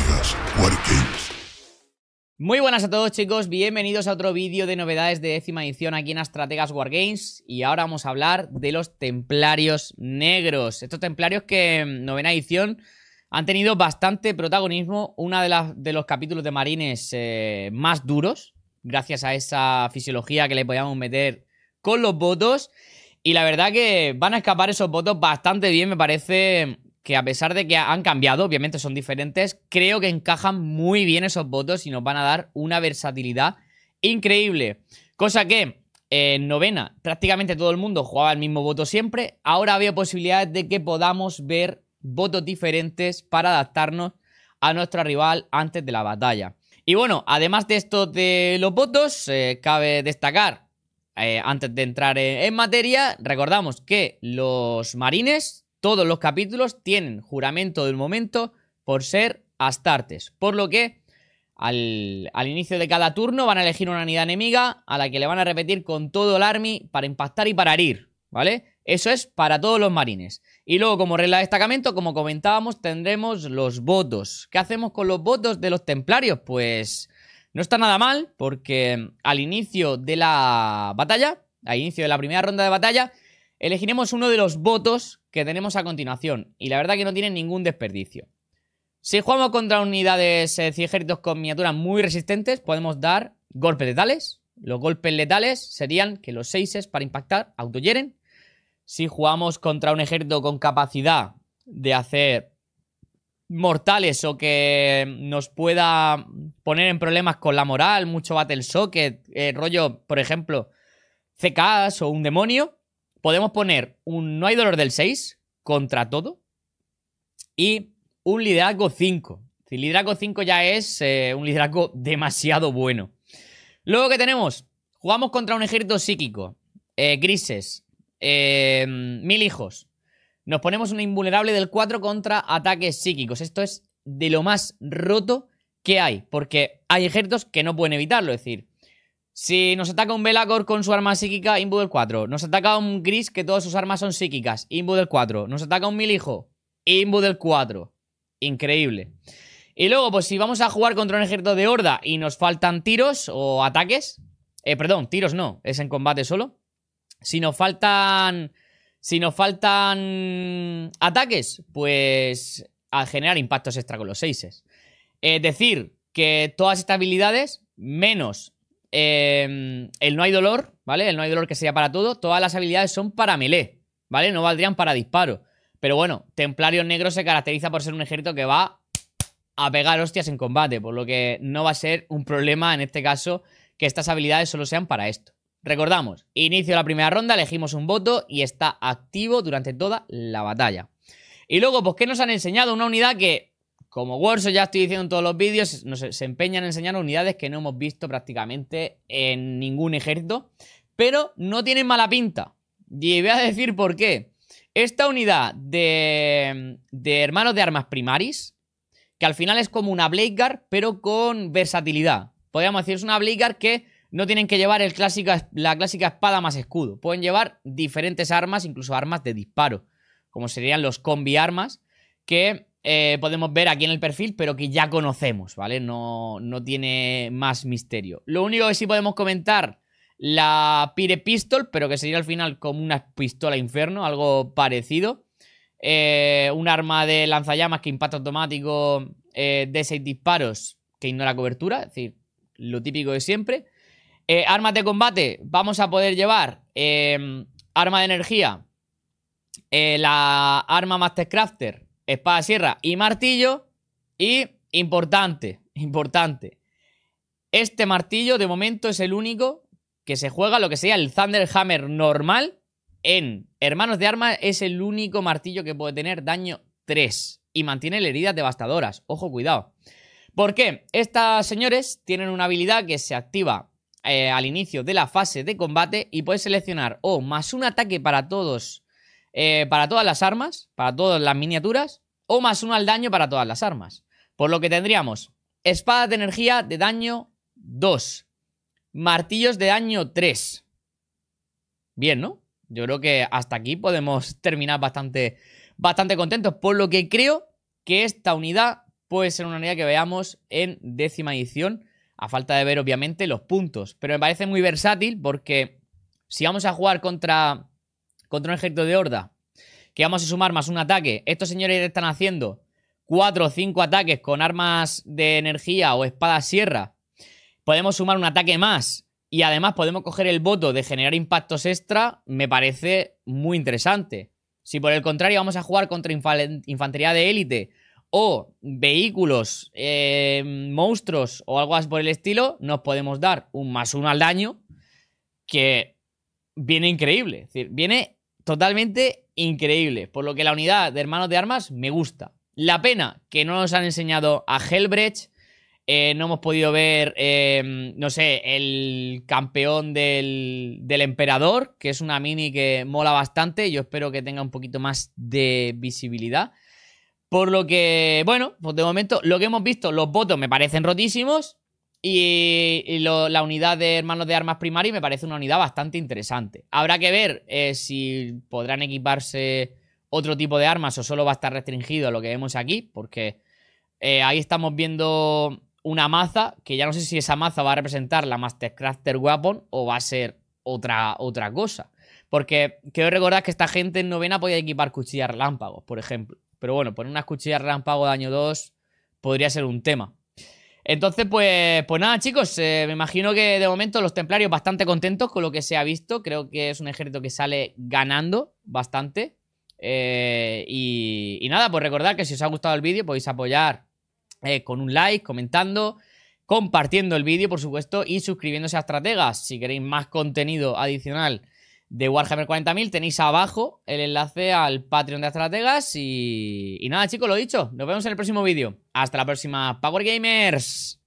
war Wargames. Muy buenas a todos chicos, bienvenidos a otro vídeo de novedades de décima edición aquí en Astrategas Wargames y ahora vamos a hablar de los templarios negros. Estos templarios que en mm, novena edición han tenido bastante protagonismo, uno de, de los capítulos de Marines eh, más duros, gracias a esa fisiología que le podíamos meter con los votos y la verdad que van a escapar esos votos bastante bien, me parece que a pesar de que han cambiado, obviamente son diferentes, creo que encajan muy bien esos votos y nos van a dar una versatilidad increíble. Cosa que eh, en novena prácticamente todo el mundo jugaba el mismo voto siempre. Ahora veo posibilidades de que podamos ver votos diferentes para adaptarnos a nuestro rival antes de la batalla. Y bueno, además de esto de los votos, eh, cabe destacar, eh, antes de entrar en materia, recordamos que los marines todos los capítulos tienen juramento del momento por ser Astartes, por lo que al, inicio de cada turno van a elegir una unidad enemiga a la que le van a repetir con todo el army para impactar y para herir, ¿vale? Eso es para todos los marines. Y luego, como regla de destacamento, como comentábamos, tendremos los votos. ¿Qué hacemos con los votos de los templarios? Pues no está nada mal, porque al inicio de la batalla, al inicio de la primera ronda de batalla, elegiremos uno de los votos que tenemos a continuación. Y la verdad que no tiene ningún desperdicio. Si jugamos contra unidades eh, ejércitos con miniaturas muy resistentes, podemos dar golpes letales. Los golpes letales serían que los 6 para impactar autoyeren. Si jugamos contra un ejército con capacidad de hacer mortales o que nos pueda poner en problemas con la moral, mucho battle socket, eh, rollo, por ejemplo, CKs o un demonio, podemos poner un no hay dolor del 6 contra todo y un liderazgo 5. Si liderazgo 5 ya es eh, un liderazgo demasiado bueno. Luego que tenemos, jugamos contra un ejército psíquico, eh, grises, eh, mil hijos. Nos ponemos un invulnerable del 4 contra ataques psíquicos. Esto es de lo más roto que hay, porque hay ejércitos que no pueden evitarlo. Es decir, si nos ataca un Velacor con su arma psíquica, Imbu del 4. Nos ataca un Gris que todas sus armas son psíquicas, Imbu del 4. Nos ataca un Milijo, Imbu del 4. Increíble. Y luego, pues si vamos a jugar contra un ejército de horda y nos faltan tiros o ataques, eh, perdón, tiros no, es en combate solo. Si nos faltan. Si nos faltan ataques, pues al generar impactos extra con los 6 Es decir, que todas estas habilidades, menos Em, el no hay dolor, ¿vale? El no hay dolor que sería para todo. Todas las habilidades son para melee, ¿vale? No valdrían para disparo. Pero bueno, templarios Negro se caracteriza por ser un ejército que va a pegar hostias en combate, por lo que no va a ser un problema en este caso que estas habilidades solo sean para esto. Recordamos, inicio la primera ronda, elegimos un voto y está activo durante toda la batalla. Y luego, pues, ¿qué nos han enseñado? Una unidad que como Warzone ya estoy diciendo en todos los vídeos, se empeñan en enseñar unidades que no hemos visto prácticamente en ningún ejército, pero no tienen mala pinta. Y voy a decir por qué. Esta unidad de, de hermanos de armas primaris, que al final es como una guard, pero con versatilidad. Podríamos decir, es una guard que no tienen que llevar el la clásica espada más escudo. Pueden llevar diferentes armas, incluso armas de disparo, como serían los combi armas, que eh, podemos ver aquí en el perfil, pero que ya conocemos, ¿vale? No, no tiene más misterio. Lo único que sí podemos comentar, la Pire Pistol, pero que sería al final como una pistola inferno algo parecido. Eh, un arma de lanzallamas que impacta automático eh, de 6 disparos que ignora cobertura, es decir, lo típico de siempre. armas de combate, vamos a poder llevar arma de energía, la arma Mastercrafter, espada, sierra y martillo. Y importante, importante. Este martillo de momento es el único que se juega lo que sería el Thunderhammer normal en Hermanos de Armas. Es el único martillo que puede tener daño 3 y mantiene heridas devastadoras. Ojo, cuidado. porque Estas señores tienen una habilidad que se activa eh, al inicio de la fase de combate y puedes seleccionar o más un ataque para todos, eh, para todas las armas, para todas las miniaturas, o más uno al daño para todas las armas. Por lo que tendríamos espada de energía de daño 2, martillos de daño 3. Bien, ¿no? Yo creo que hasta aquí podemos terminar bastante, bastante contentos, por lo que creo que esta unidad puede ser una unidad que veamos en décima edición, a falta de ver obviamente los puntos. Pero me parece muy versátil porque si vamos a jugar contra, contra un ejército de horda que vamos a sumar más un ataque. Estos señores están haciendo 4 o 5 ataques con armas de energía o espada sierra. Podemos sumar un ataque más. Y además podemos coger el voto de generar impactos extra. Me parece muy interesante. Si por el contrario vamos a jugar contra infantería de élite o vehículos, eh, monstruos o algo así por el estilo, nos podemos dar un más uno al daño que viene increíble. Es decir, viene totalmente increíble. Por lo que la unidad de hermanos de armas me gusta. La pena que no nos han enseñado a Helbrecht. Eh, no hemos podido ver, em, no sé, el campeón del, del, emperador, que es una mini que mola bastante. Yo espero que tenga un poquito más de visibilidad. Por lo que, bueno, pues de momento lo que hemos visto, los votos me parecen rotísimos. Y, la unidad de hermanos de armas primaria me parece una unidad bastante interesante. Habrá que ver eh, si podrán equiparse otro tipo de armas o solo va a estar restringido a lo que vemos aquí, porque eh, ahí estamos viendo una maza, que ya no sé si esa maza va a representar la Mastercrafter Weapon o va a ser otra, otra cosa. Porque quiero recordar que esta gente en novena podía equipar cuchillas relámpagos, por ejemplo. Pero bueno, poner unas cuchilla relámpago daño 2 podría ser un tema. Entonces, pues, pues nada, chicos, eh, me imagino que de momento los templarios bastante contentos con lo que se ha visto. Creo que es un ejército que sale ganando bastante. Eh, y, nada, pues recordad que si os ha gustado el vídeo podéis apoyar eh, con un like, comentando, compartiendo el vídeo, por supuesto, y suscribiéndose a Estrategas. Si queréis más contenido adicional de Warhammer 40.000. Tenéis abajo el enlace al Patreon de Astrategas. Y, y nada, chicos, lo dicho. Nos vemos en el próximo vídeo. Hasta la próxima, Power Gamers.